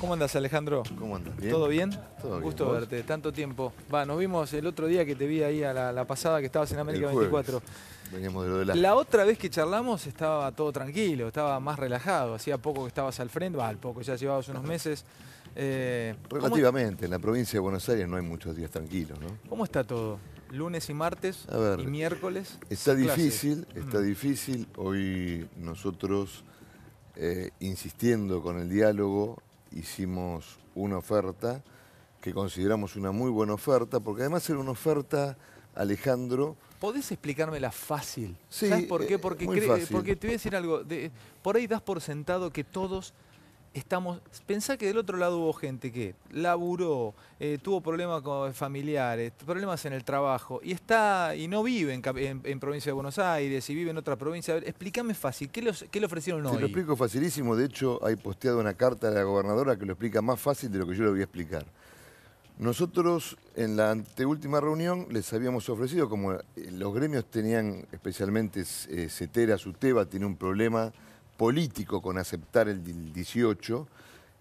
¿Cómo andas, Alejandro? ¿Cómo ¿Todo bien? Todo bien. Gusto verte, tanto tiempo. Va, nos vimos el otro día que te vi ahí a la, pasada que estabas en América 24. Veníamos de lo de la... La otra vez que charlamos estaba todo tranquilo, estaba más relajado. Hacía poco que estabas al frente, va, al poco, ya llevabas unos meses. Eh, Relativamente, en la provincia de Buenos Aires no hay muchos días tranquilos, ¿no? ¿Cómo está todo? Lunes y martes ver, y miércoles. Está difícil, está mm. difícil. Hoy nosotros, eh, insistiendo con el diálogo, hicimos una oferta que consideramos una muy buena oferta, porque además era una oferta, Alejandro, ¿Podés la fácil? Sí, por qué? Eh, porque, porque te voy a decir algo. por ahí das por sentado que todos estamos. Pensá que del otro lado hubo gente que laburó, eh, tuvo problemas con familiares, problemas en el trabajo, y está, y no vive en, provincia de Buenos Aires, y vive en otra provincia. A ver, explícame fácil, ¿qué, le ofrecieron hoy? Te lo explico facilísimo, de hecho hay posteado una carta de la gobernadora que lo explica más fácil de lo que yo le voy a explicar. Nosotros en la anteúltima reunión les habíamos ofrecido, como eh, los gremios tenían especialmente eh, CETERA, SUTEBA, tiene un problema político con aceptar el 18.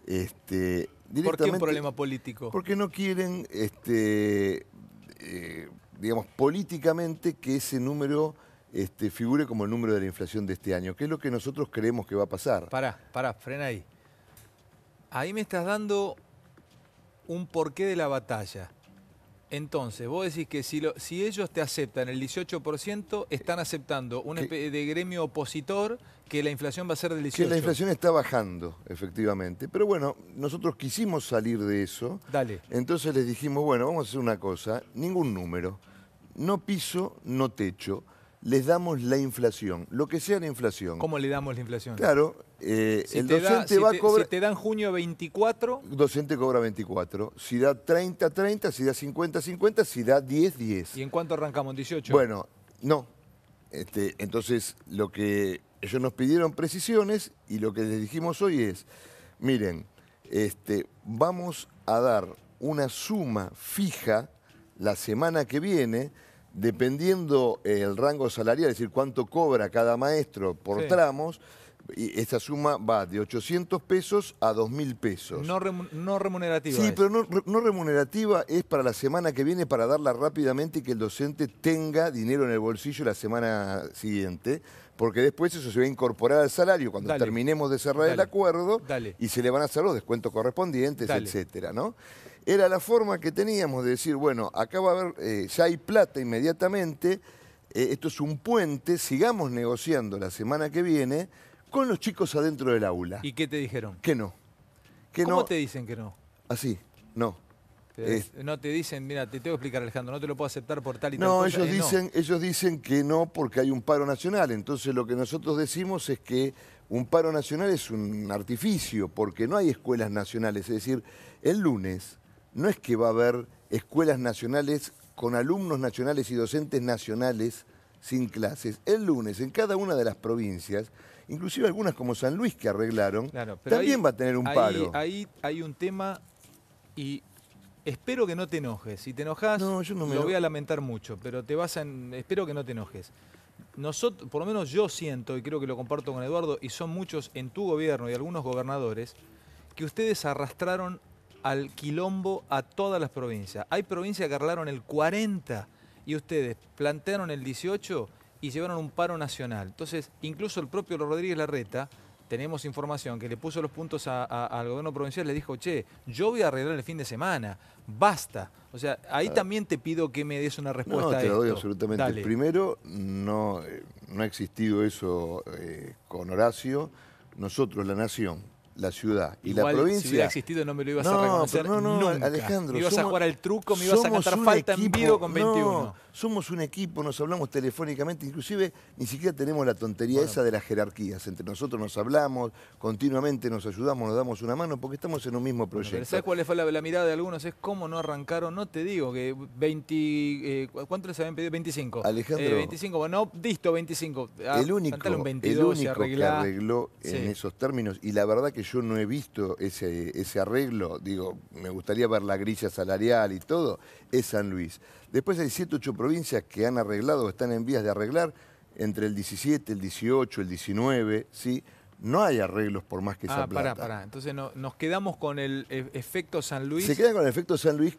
Este, ¿Por qué un problema político? Porque no quieren, este, eh, digamos, políticamente que ese número este, figure como el número de la inflación de este año, que es lo que nosotros creemos que va a pasar. Pará, pará, frena ahí. Ahí me estás dando un porqué de la batalla. Entonces, vos decís que si, si ellos te aceptan el 18%, están aceptando un de gremio opositor que la inflación va a ser del 18%. Que la inflación está bajando, efectivamente. Pero bueno, nosotros quisimos salir de eso. Dale. Entonces les dijimos, bueno, vamos a hacer una cosa, ningún número, no piso, no techo les damos la inflación, lo que sea la inflación. ¿Cómo le damos la inflación? Claro, el docente dan junio 24. docente cobra 24. Si da 30, 30. Si da 50, 50. Si da 10, 10. ¿Y en cuánto arrancamos? 18? Bueno, no. Este, entonces, lo que ellos nos pidieron precisiones y lo que les dijimos hoy es: miren, este, vamos a dar una suma fija la semana que viene dependiendo el rango salarial, es decir, cuánto cobra cada maestro por tramos, y esta suma va de 800 pesos a 2.000 pesos. No, remunerativa. Sí, pero no, remunerativa es para la semana que viene para darla rápidamente y que el docente tenga dinero en el bolsillo la semana siguiente, porque después eso se va a incorporar al salario cuando terminemos de cerrar el acuerdo y se le van a hacer los descuentos correspondientes, etcétera, Era la forma que teníamos de decir, bueno, acá va a haber, eh, ya hay plata inmediatamente, eh, esto es un puente, sigamos negociando la semana que viene con los chicos adentro del aula. ¿Y qué te dijeron? Que no. ¿Cómo no. te dicen que no? Así, no. no te dicen, mira, te tengo que explicar, Alejandro, no te lo puedo aceptar por tal y tal Ellos eh, dicen, no, ellos dicen que no porque hay un paro nacional. Entonces lo que nosotros decimos es que un paro nacional es un artificio porque no hay escuelas nacionales. Es decir, el lunes no es que va a haber escuelas nacionales con alumnos nacionales y docentes nacionales sin clases. El lunes, en cada una de las provincias, inclusive algunas como San Luis que arreglaron, también va a tener un paro. Ahí hay un tema y espero que no te enojes. Si te enojas, me lo voy a lamentar mucho, pero te vas espero que no te enojes. Nosotros, por lo menos yo siento, y creo que lo comparto con Eduardo, y son muchos en tu gobierno y algunos gobernadores, que ustedes arrastraron al quilombo a todas las provincias. Hay provincias que arreglaron el 40 y ustedes plantearon el 18 y llevaron un paro nacional. Entonces, incluso el propio Rodríguez Larreta, tenemos información que le puso los puntos al gobierno provincial, le dijo, che, yo voy a arreglar el fin de semana, basta. O sea, ahí también te pido que me des una respuesta. No, te lo doy absolutamente. Primero, no, eh, no ha existido eso eh, con Horacio. Nosotros, la nación, la ciudad y la provincia. Si hubiera existido no me lo ibas a reconocer. No, no, no, Alejandro. Me ibas a jugar al truco, me ibas a cantar falta en vivo con 21 somos un equipo, nos hablamos telefónicamente, inclusive ni siquiera tenemos la tontería esa de las jerarquías. Entre nosotros nos hablamos, continuamente nos ayudamos, nos damos una mano, porque estamos en un mismo proyecto. ¿Sabes cuál fue la, mirada de algunos? Es cómo no arrancaron, no te digo, que 20... Eh, les habían pedido? 25. Alejandro. 25, eh, bueno, no 25. Ah, el único, el único que arregló en esos términos, y la verdad que yo no he visto ese, ese arreglo, digo, me gustaría ver la grilla salarial y todo, es San Luis. Después hay 8 provincias que han arreglado o están en vías de arreglar entre el 17, el 18, el 19, ¿sí? No hay arreglos por más que ah, sea esa Ah, Pará, pará. Entonces nos quedamos con el e, efecto San Luis. Se queda con el efecto San Luis,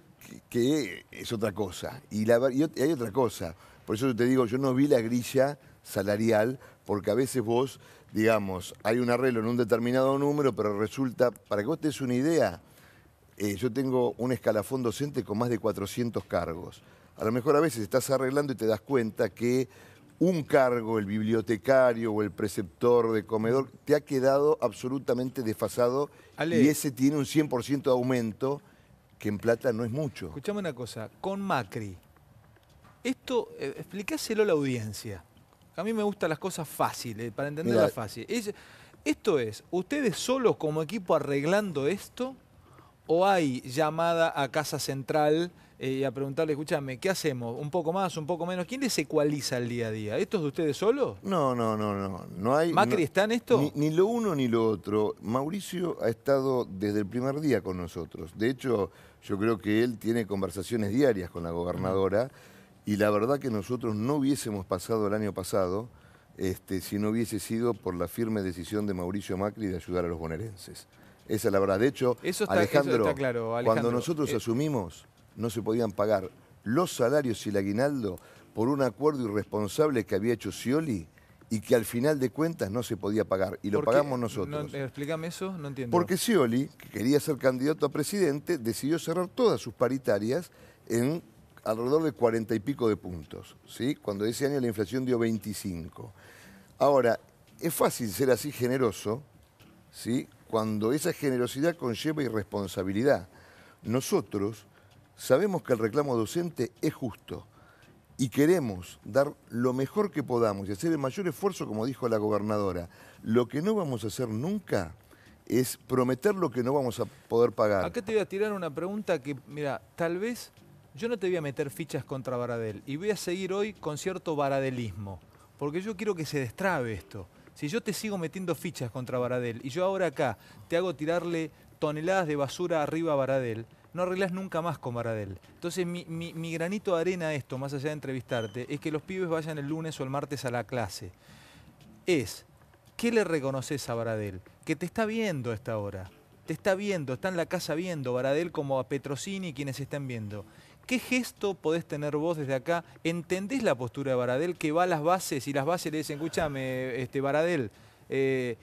que, es otra cosa. Y, la, hay otra cosa. Por eso yo te digo, yo no vi la grilla salarial, porque a veces vos, digamos, hay un arreglo en un determinado número, pero resulta, para que vos te una idea, eh, yo tengo un escalafón docente con más de 400 cargos. A lo mejor a veces estás arreglando y te das cuenta que un cargo, el bibliotecario o el preceptor de comedor, te ha quedado absolutamente desfasado y ese tiene un 100% de aumento, que en plata no es mucho. Escuchame una cosa, con Macri, esto, eh, explícaselo a la audiencia. A mí me gustan las cosas fáciles, para entenderlas fácil. esto es, ustedes solos como equipo arreglando esto, o hay llamada a Casa Central eh, y a preguntarle, escúchame, ¿qué hacemos? ¿Un poco más, un poco menos? ¿Quién les ecualiza el día a día? ¿Esto es de ustedes solos? No, no, no, no. no hay, ¿Macri está en esto? Ni, lo uno ni lo otro. Mauricio ha estado desde el primer día con nosotros. De hecho, yo creo que él tiene conversaciones diarias con la gobernadora y la verdad que nosotros no hubiésemos pasado el año pasado este, si no hubiese sido por la firme decisión de Mauricio Macri de ayudar a los bonaerenses. Esa es la verdad. De hecho, eso Alejandro, cuando nosotros eh. asumimos, no se podían pagar los salarios y el aguinaldo por un acuerdo irresponsable que había hecho Scioli y que al final de cuentas no se podía pagar. Y lo pagamos nosotros. No, eh, explícame eso, no entiendo. Porque Cioli que quería ser candidato a presidente, decidió cerrar todas sus paritarias en alrededor de cuarenta y pico de puntos. ¿sí? Cuando ese año la inflación dio 25. Ahora, es fácil ser así generoso ¿sí? cuando esa generosidad conlleva irresponsabilidad. Nosotros sabemos que el reclamo docente es justo y queremos dar lo mejor que podamos y hacer el mayor esfuerzo, como dijo la gobernadora. Lo que no vamos a hacer nunca es prometer lo que no vamos a poder pagar. Acá te voy a tirar una pregunta que, mira, tal vez yo no te voy a meter fichas contra Baradel y voy a seguir hoy con cierto baradelismo, porque yo quiero que se destrabe esto. Si yo te sigo metiendo fichas contra Baradel y yo ahora acá te hago tirarle toneladas de basura arriba a Baradel, no arreglás nunca más con Baradel. Entonces, mi, granito de arena a esto, más allá de entrevistarte, es que los pibes vayan el lunes o el martes a la clase. Es, ¿qué le reconoces a Baradel? Que te está viendo a esta hora. Te está viendo, está en la casa viendo, Baradel como a Petrosini y quienes están viendo. ¿Qué gesto podés tener vos desde acá? ¿Entendés la postura de Baradel que va a las bases y las bases le dicen, escúchame, este, Baradel, eh,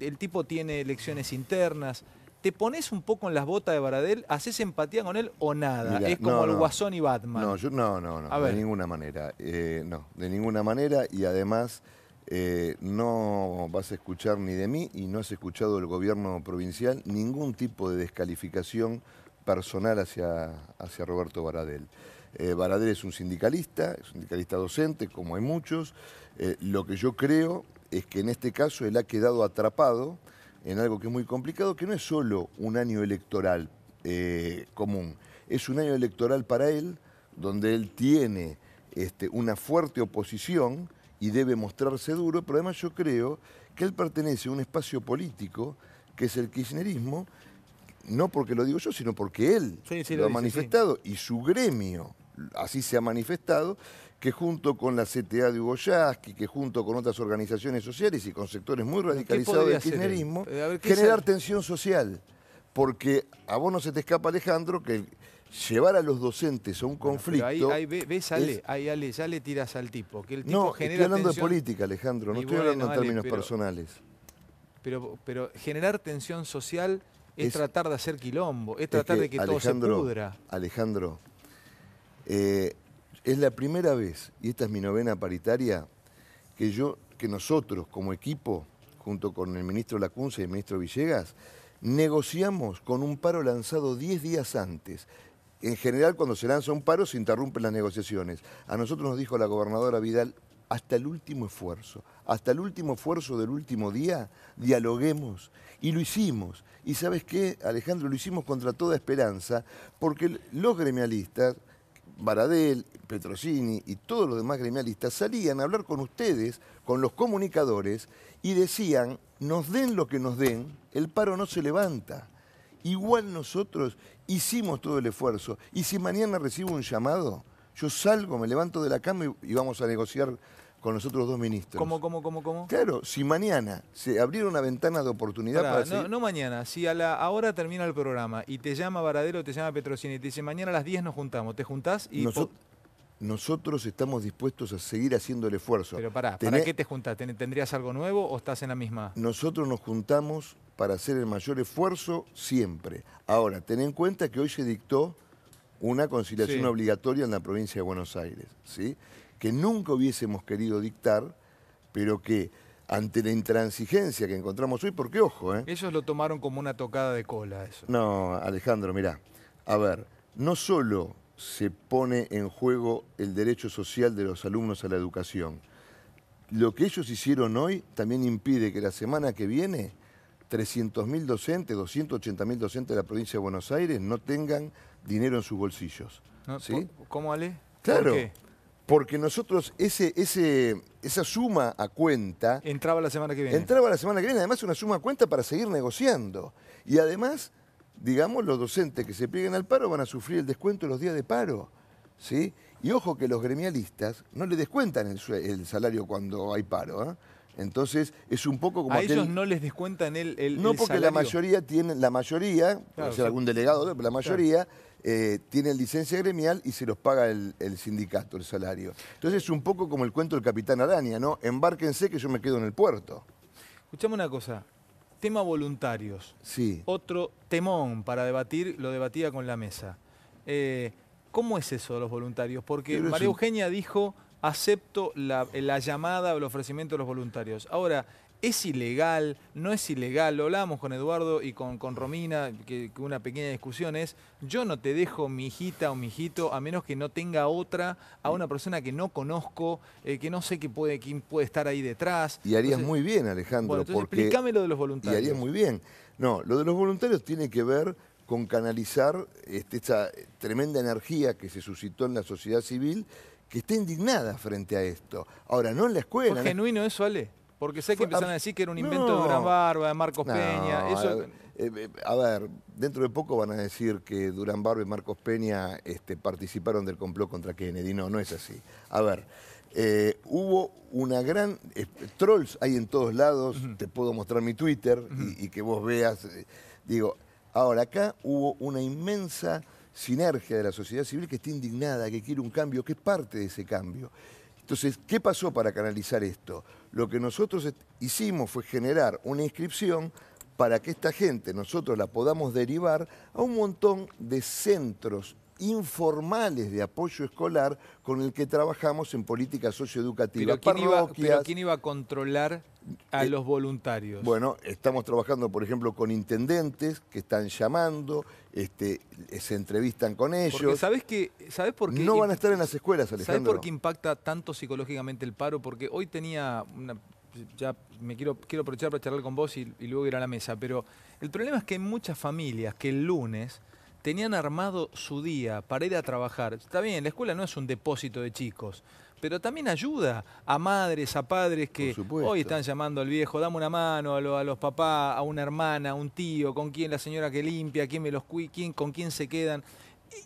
el tipo tiene elecciones internas? ¿Te pones un poco en las botas de Baradel? ¿Haces empatía con él o nada? es como el Guasón y Batman. No, no, no, no, de ninguna manera. Eh, no, de ninguna manera y además... Eh, no vas a escuchar ni de mí y no has escuchado del gobierno provincial ningún tipo de descalificación personal hacia, hacia Roberto Baradel. Eh, Baradel es un sindicalista, es un sindicalista docente, como hay muchos. Eh, lo que yo creo es que en este caso él ha quedado atrapado en algo que es muy complicado, que no es solo un año electoral eh, común, es un año electoral para él, donde él tiene este, una fuerte oposición y debe mostrarse duro, pero además yo creo que él pertenece a un espacio político que es el kirchnerismo, no porque lo digo yo, sino porque él lo, ha manifestado y su gremio así se ha manifestado, que junto con la CTA de Hugo Yasky, que junto con otras organizaciones sociales y con sectores muy radicalizados del kirchnerismo, generar tensión social. Porque a vos no se te escapa, Alejandro, que llevar a los docentes a un conflicto. ahí, ahí ves, Ale, ahí Ale, ya le tiras al tipo. Que no, genera estoy hablando de política, Alejandro, no estoy hablando en términos personales. Pero, pero generar tensión social es, tratar de hacer quilombo, es tratar de que todo se pudra. Alejandro, eh, es la primera vez, y esta es mi novena paritaria, que yo, que nosotros como equipo, junto con el ministro Lacunza y el ministro Villegas, negociamos con un paro lanzado 10 días antes. En general, cuando se lanza un paro, se interrumpen las negociaciones. A nosotros nos dijo la gobernadora Vidal, hasta el último esfuerzo, hasta el último esfuerzo del último día, dialoguemos. Y lo hicimos. Y sabes qué, Alejandro, lo hicimos contra toda esperanza, porque los gremialistas, Baradel, Petrosini y todos los demás gremialistas salían a hablar con ustedes, con los comunicadores, y decían, nos den lo que nos den, el paro no se levanta. Igual nosotros hicimos todo el esfuerzo. Y si mañana recibo un llamado, yo salgo, me levanto de la cama y, vamos a negociar con los otros dos ministros. ¿Cómo, cómo, cómo, cómo? Claro, si mañana se abriera una ventana de oportunidad para... No, no mañana, si a la ahora termina el programa y te llama Varadero, te llama Petrocini y te dice mañana a las 10 nos juntamos, te juntás y... nosotros estamos dispuestos a seguir haciendo el esfuerzo. Pero pará, ¿para qué te juntás? ¿Tendrías algo nuevo o estás en la misma? Nosotros nos juntamos para hacer el mayor esfuerzo siempre. Ahora, ten en cuenta que hoy se dictó una conciliación obligatoria en la provincia de Buenos Aires, ¿sí? que nunca hubiésemos querido dictar, pero que ante la intransigencia que encontramos hoy, porque ojo, ¿eh? Ellos lo tomaron como una tocada de cola, eso. No, Alejandro, mirá, a ver, no solo se pone en juego el derecho social de los alumnos a la educación, lo que ellos hicieron hoy también impide que la semana que viene 300.000 docentes, 280.000 docentes de la provincia de Buenos Aires no tengan dinero en sus bolsillos. ¿sí? ¿Cómo, Ale? Claro. Porque nosotros ese, ese, esa suma a cuenta... Entraba la semana que viene. Entraba la semana que viene, además una suma a cuenta para seguir negociando. Y además, digamos, los docentes que se plieguen al paro van a sufrir el descuento los días de paro. ¿sí? Y ojo que los gremialistas no le descuentan el, salario cuando hay paro. ¿eh? Entonces, es un poco como... A ellos no les descuentan el, el No, porque la mayoría tiene, la mayoría, puede ser algún delegado, pero la mayoría eh, tiene licencia gremial y se los paga el, el, sindicato, el salario. Entonces, es un poco como el cuento del Capitán Araña, ¿no? Embárquense que yo me quedo en el puerto. Escuchame una cosa, tema voluntarios. Sí. Otro temón para debatir, lo debatía con la mesa. Eh, ¿Cómo es eso de los voluntarios? Porque María Eugenia dijo acepto la, llamada o el ofrecimiento de los voluntarios. Ahora, ¿Es ilegal? ¿No es ilegal? Lo hablábamos con Eduardo y con, con Romina, que, una pequeña discusión es, yo no te dejo mi hijita o mi hijito a menos que no tenga otra, a una persona que no conozco, eh, que no sé puede, quién puede estar ahí detrás. Y harías muy bien, Alejandro. porque... explícame lo de los voluntarios. Y harías muy bien. No, lo de los voluntarios tiene que ver con canalizar este, esta tremenda energía que se suscitó en la sociedad civil que está indignada frente a esto. Ahora, no en la escuela. ¿Fue genuino eso, Ale? Porque sé que empezaron a decir que era un invento de Durán Barba, de Marcos Peña. Eh, eh, a, ver, dentro de poco van a decir que Durán Barba y Marcos Peña este, participaron del complot contra Kennedy. No, no es así. A ver, eh, hubo una gran... trolls hay en todos lados, te puedo mostrar mi Twitter y, que vos veas. digo, ahora acá hubo una inmensa sinergia de la sociedad civil que está indignada, que quiere un cambio, que es parte de ese cambio. Entonces, ¿qué pasó para canalizar esto? Lo que nosotros hicimos fue generar una inscripción para que esta gente nosotros la podamos derivar a un montón de centros informales de apoyo escolar con el que trabajamos en política socioeducativa. Pero ¿quién, iba, ¿quién iba a controlar a eh, los voluntarios? Bueno, estamos trabajando, por ejemplo, con intendentes que están llamando, este, eh, se entrevistan con ellos. Porque ¿sabes, que, ¿sabes por qué? No van a estar en las escuelas, Alejandro. ¿Sabes por qué impacta tanto psicológicamente el paro? Porque hoy tenía ya me quiero, quiero aprovechar para charlar con vos y, y, luego ir a la mesa, pero el problema es que hay muchas familias que el lunes tenían armado su día para ir a trabajar. Está bien, la escuela no es un depósito de chicos, pero también ayuda a madres, a padres que hoy están llamando al viejo, dame una mano a, los papás, a una hermana, a un tío, con quién la señora que limpia, quién me los quién, con quién se quedan.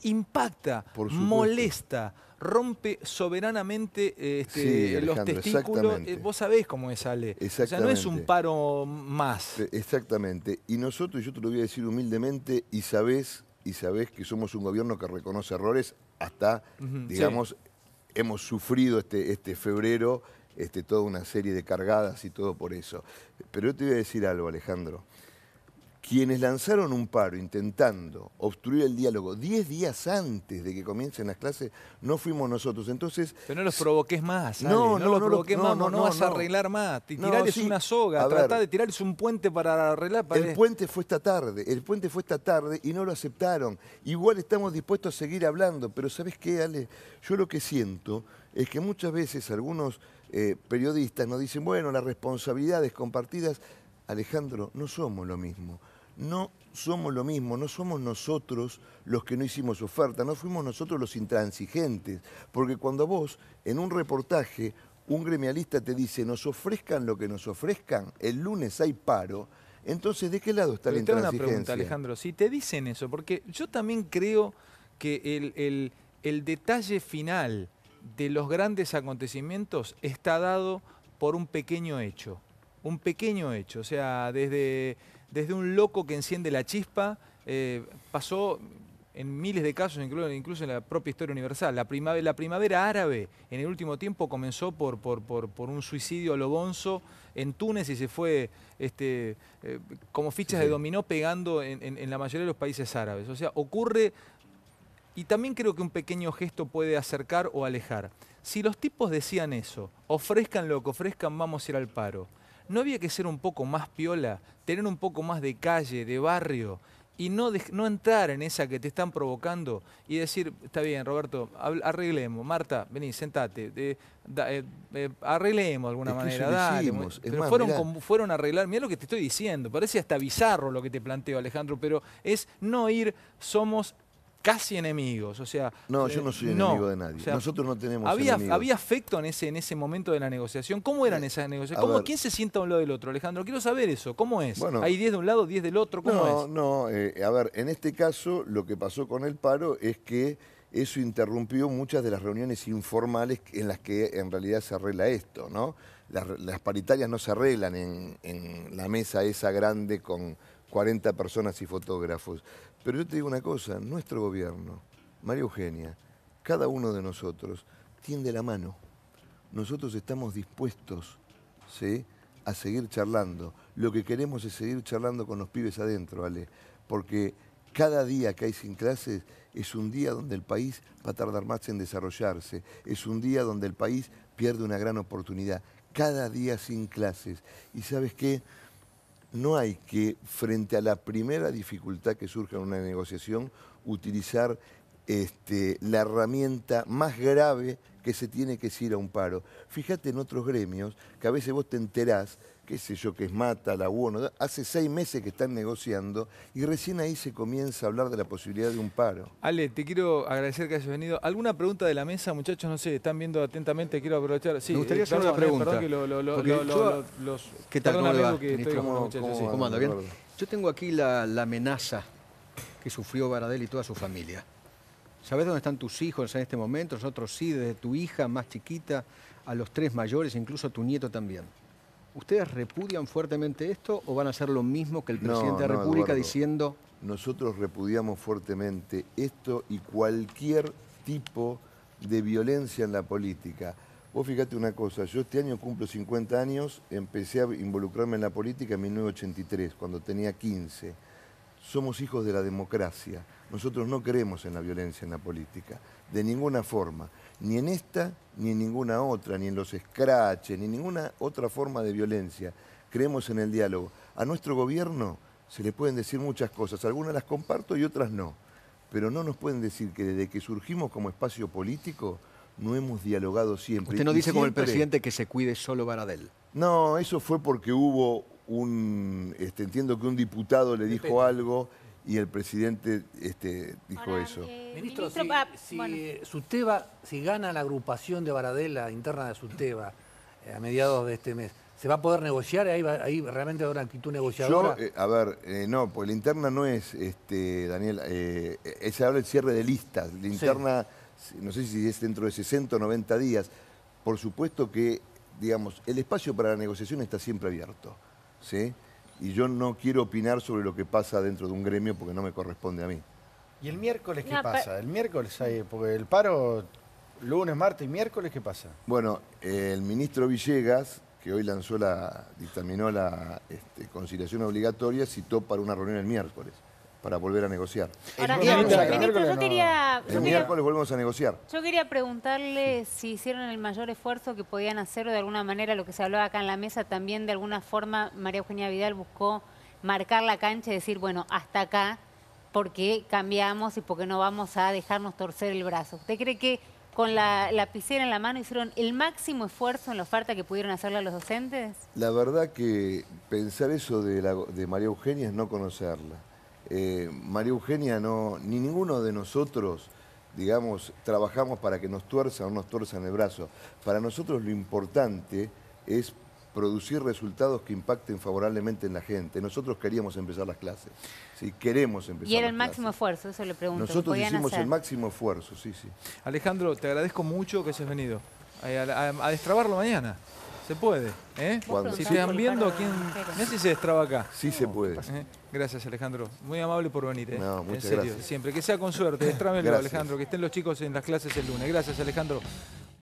Impacta, molesta, rompe soberanamente eh, este, los testículos. Eh, vos sabés cómo es Ale. O sea, no es un paro más. E, exactamente. Y nosotros, yo te lo voy a decir humildemente, y sabés y sabés que somos un gobierno que reconoce errores hasta, digamos, hemos sufrido este, este febrero este, toda una serie de cargadas y todo por eso. Pero yo te voy a decir algo, Alejandro quienes lanzaron un paro intentando obstruir el diálogo diez días antes de que comiencen las clases, no fuimos nosotros. Entonces. Pero no los provoques más, No, no, los provoques más, no, vas a arreglar más. Tirarles una soga, tratar de tirarles un puente para arreglar. El puente fue esta tarde, el puente fue esta tarde y no lo aceptaron. Igual estamos dispuestos a seguir hablando, pero ¿sabes qué, Ale? Yo lo que siento es que muchas veces algunos eh, periodistas nos dicen, bueno, las responsabilidades compartidas. Alejandro, no somos lo mismo no somos lo mismo, no somos nosotros los que no hicimos oferta, no fuimos nosotros los intransigentes, porque cuando vos en un reportaje un gremialista te dice nos ofrezcan lo que nos ofrezcan, el lunes hay paro, entonces ¿de qué lado está la intransigencia? una pregunta, Alejandro, si te dicen eso, porque yo también creo que el, el detalle final de los grandes acontecimientos está dado por un pequeño hecho, un pequeño hecho, o sea, desde desde un loco que enciende la chispa, eh, pasó en miles de casos, incluso en la propia historia universal. La primavera, árabe en el último tiempo comenzó por, un suicidio a lo en Túnez y se fue este, eh, como fichas de dominó pegando en la mayoría de los países árabes. O sea, ocurre y también creo que un pequeño gesto puede acercar o alejar. Si los tipos decían eso, ofrezcan lo que ofrezcan, vamos a ir al paro. ¿no había que ser un poco más piola, tener un poco más de calle, de barrio? Y no, no entrar en esa que te están provocando y decir, está bien, Roberto, arreglemos. Marta, vení, sentate. Eh, eh, arreglemos de alguna manera. Dale, fueron, fueron a arreglar. Mira lo que te estoy diciendo. Parece hasta bizarro lo que te planteo, Alejandro, pero es no ir, somos casi enemigos, o sea... No, yo eh, no soy enemigo de nadie, nosotros no tenemos había, enemigos. ¿Había afecto en ese, en ese momento de la negociación? ¿Cómo eran eh, esas negociaciones? ¿Cómo, ¿Quién se sienta a un lado del otro, Alejandro? Quiero saber eso, ¿cómo es? Bueno, ¿Hay 10 de un lado, 10 del otro? ¿Cómo no, es? No, eh, a ver, en este caso lo que pasó con el paro es que eso interrumpió muchas de las reuniones informales en las que en realidad se arregla esto, ¿no? Las, paritarias no se arreglan en, en la mesa esa grande con... 40 personas y fotógrafos. Pero yo te digo una cosa, nuestro gobierno, María Eugenia, cada uno de nosotros tiende la mano. Nosotros estamos dispuestos ¿sí? a seguir charlando. Lo que queremos es seguir charlando con los pibes adentro, Ale, porque cada día que hay sin clases es un día donde el país va a tardar más en desarrollarse, es un día donde el país pierde una gran oportunidad. Cada día sin clases. Y sabes qué? no hay que, frente a la primera dificultad que surge en una negociación, utilizar este, la herramienta más grave que se tiene que decir a un paro. Fíjate en otros gremios que a veces vos te enterás qué sé yo, que es Mata, la UNO, hace seis meses que están negociando y recién ahí se comienza a hablar de la posibilidad de un paro. Ale, te quiero agradecer que hayas venido. ¿Alguna pregunta de la mesa, muchachos? No sé, están viendo atentamente, quiero aprovechar. Sí, Me gustaría eh, hacer una eh, pregunta. que yo, ¿Qué tal, cómo estoy ¿Cómo, ¿Bien? Yo tengo aquí la, la amenaza que sufrió Baradel y toda su familia. ¿Sabes dónde están tus hijos en este momento? Nosotros sí, desde tu hija más chiquita a los tres mayores, incluso a tu nieto también. ¿Ustedes repudian fuertemente esto o van a hacer lo mismo que el presidente de la República diciendo... Nosotros repudiamos fuertemente esto y cualquier tipo de violencia en la política. Vos fíjate una cosa, yo este año cumplo 50 años, empecé a involucrarme en la política en 1983, cuando tenía 15 somos hijos de la democracia. Nosotros no creemos en la violencia en la política, de ninguna forma, ni en esta, ni en ninguna otra, ni en los escraches, ni en ninguna otra forma de violencia. Creemos en el diálogo. A nuestro gobierno se le pueden decir muchas cosas, algunas las comparto y otras no, pero no nos pueden decir que desde que surgimos como espacio político no hemos dialogado siempre. Usted no dice como el presidente que se cuide solo Baradel. No, eso fue porque hubo un, este, entiendo que un diputado le dijo algo y el presidente este, dijo eso. Eh, ministro, si, ah, si gana la agrupación de Varadela interna de Suteva eh, a mediados de este mes, ¿se va a poder negociar? Ahí, ahí realmente habrá una actitud negociadora. Eh, a ver, no, pues la interna no es, este, Daniel, es ahora el cierre de listas. La interna, no sé si es dentro de 60 o 90 días. Por supuesto que, digamos, el espacio para la negociación está siempre abierto. ¿sí? Y yo no quiero opinar sobre lo que pasa dentro de un gremio porque no me corresponde a mí. ¿Y el miércoles qué pasa? El miércoles hay, porque el paro lunes, martes y miércoles, ¿qué pasa? Bueno, el ministro Villegas, que hoy lanzó la, dictaminó la este, conciliación obligatoria, citó para una reunión el miércoles para volver a negociar. Ahora, yo quería... miércoles volvemos a negociar. Yo quería preguntarle si hicieron el mayor esfuerzo que podían hacer de alguna manera lo que se hablaba acá en la mesa, también de alguna forma María Eugenia Vidal buscó marcar la cancha y decir, bueno, hasta acá, porque cambiamos y porque no vamos a dejarnos torcer el brazo. ¿Usted cree que con la lapicera en la mano hicieron el máximo esfuerzo en la oferta que pudieron hacerle a los docentes? La verdad que pensar eso de, de María Eugenia es no conocerla. Eh, María Eugenia, no, ni ninguno de nosotros, digamos, trabajamos para que nos tuerzan o nos tuerzan el brazo. Para nosotros lo importante es producir resultados que impacten favorablemente en la gente. Nosotros queríamos empezar las clases, queremos empezar. Y era el máximo esfuerzo, eso le pregunto. Nosotros hicimos el máximo esfuerzo, sí, sí. Alejandro, te agradezco mucho que hayas venido eh, a destrabarlo mañana. Se puede, ¿eh? Cuando si te están viendo, ¿quién? sé si se destraba acá. Sí se puede. Eh, gracias, Alejandro. Muy amable por venir, ¿eh? No, muchas en serio, gracias. siempre. Que sea con suerte. destrámelo, Alejandro. Que estén los chicos en las clases el lunes. Gracias, Alejandro.